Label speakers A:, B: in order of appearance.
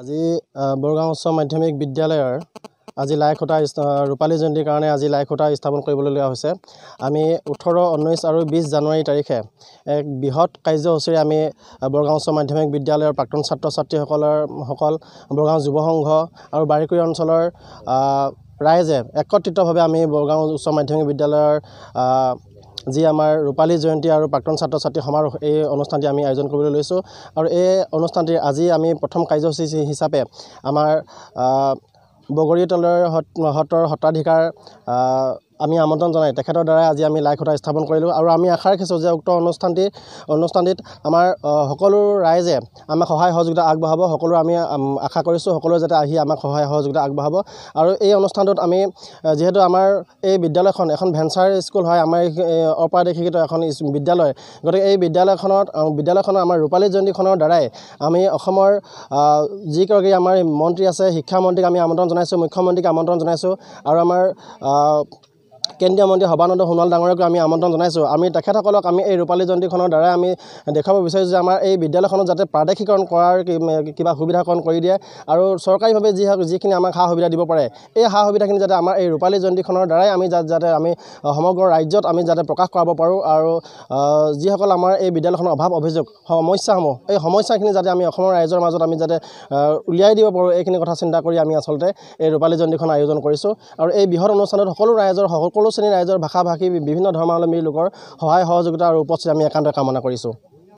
A: আজি বৰগাঁও উচ্চ মাধ্যমিক বিদ্যালয়ৰ আজি লাই খুঁটা ৰূপালী জয়ন্তীৰ কাৰণে আজি লাই খুঁটা স্থাপন কৰিবলগীয়া হৈছে আমি ওঠৰ ঊনৈছ আৰু বিছ জানুৱাৰী তাৰিখে এক বৃহৎ কাৰ্যসূচীৰে আমি বৰগাঁও উচ্চ মাধ্যমিক বিদ্যালয়ৰ প্ৰাক্তন ছাত্ৰ ছাত্ৰীসকলৰ সকল বৰগাঁও যুৱ সংঘ আৰু বাৰিকুৰি অঞ্চলৰ ৰাইজে একত্ৰিতভাৱে আমি বৰগাঁও উচ্চ মাধ্যমিক বিদ্যালয়ৰ যি আমাৰ ৰূপালী জয়ন্তী আৰু প্ৰাক্তন ছাত্ৰ ছাত্ৰী সমাৰোহ এই অনুষ্ঠানটি আমি আয়োজন কৰিবলৈ লৈছোঁ আৰু এই অনুষ্ঠানটিৰ আজি আমি প্ৰথম কাৰ্যসূচী হিচাপে আমাৰ বগৰী তলৰ সত্ৰৰ সত্ৰাধিকাৰ আমি আমন্ত্ৰণ জনাই তেখেতৰ দ্বাৰাই আজি আমি লাইক সূতা স্থাপন কৰিলোঁ আৰু আমি আশা ৰাখিছোঁ যে উক্ত অনুষ্ঠানটি অনুষ্ঠানটিত আমাৰ সকলো ৰাইজে আমাক সহায় সহযোগিতা আগবঢ়াব সকলো আমি আশা কৰিছোঁ সকলোৱে যাতে আহি আমাক সহায় সহযোগিতা আগবঢ়াব আৰু এই অনুষ্ঠানটোত আমি যিহেতু আমাৰ এই বিদ্যালয়খন এখন ভেঞ্চাৰ স্কুল হয় আমাৰ অপাৰদেশিকৃত এখন বিদ্যালয় গতিকে এই বিদ্যালয়খনত বিদ্যালয়খনৰ আমাৰ ৰূপালী জয়ন্তীখনৰ দ্বাৰাই আমি অসমৰ যিগৰাকী আমাৰ মন্ত্ৰী আছে শিক্ষামন্ত্ৰীক আমি আমন্ত্ৰণ জনাইছোঁ মুখ্যমন্ত্ৰীক আমন্ত্ৰণ জনাইছোঁ আৰু আমাৰ কেন্দ্ৰীয় মন্ত্ৰী সৰ্বানন্দ সোণোৱাল ডাঙৰীয়াকো আমি আমন্ত্ৰণ জনাইছোঁ আমি তেখেতসকলক আমি এই ৰূপালী জয়ন্তীখনৰ দ্বাৰাই আমি দেখাব বিচাৰিছোঁ যে আমাৰ এই বিদ্যালয়খনত যাতে প্ৰাদেশিকৰণ কৰাৰ কিবা সুবিধাকৰণ কৰি দিয়ে আৰু চৰকাৰীভাৱে যি যিখিনি আমাক সা সুবিধা দিব পাৰে এই সা সুবিধাখিনি যাতে আমাৰ এই ৰূপালী জয়ন্তীখনৰ দ্বাৰাই আমি যাতে আমি সমগ্ৰ ৰাজ্যত আমি যাতে প্ৰকাশ কৰাব পাৰোঁ আৰু যিসকল আমাৰ এই বিদ্যালয়খনৰ অভাৱ অভিযোগ সমস্যাসমূহ এই সমস্যাখিনি যাতে আমি অসমৰ ৰাইজৰ মাজত আমি যাতে উলিয়াই দিব পাৰোঁ এইখিনি কথা চিন্তা কৰি আমি আচলতে এই ৰূপালী জয়ন্তীখন আয়োজন কৰিছোঁ আৰু এই বৃহৎ অনুষ্ঠানত সকলো ৰাইজৰ সকলো শ্ৰেণীৰ ৰাইজৰ ভাষা ভাষী বিভিন্ন ধৰ্মাৱলম্বী লোকৰ সহায় সহযোগিতা আৰু উপস্থিতি আমি একান্তই কামনা কৰিছোঁ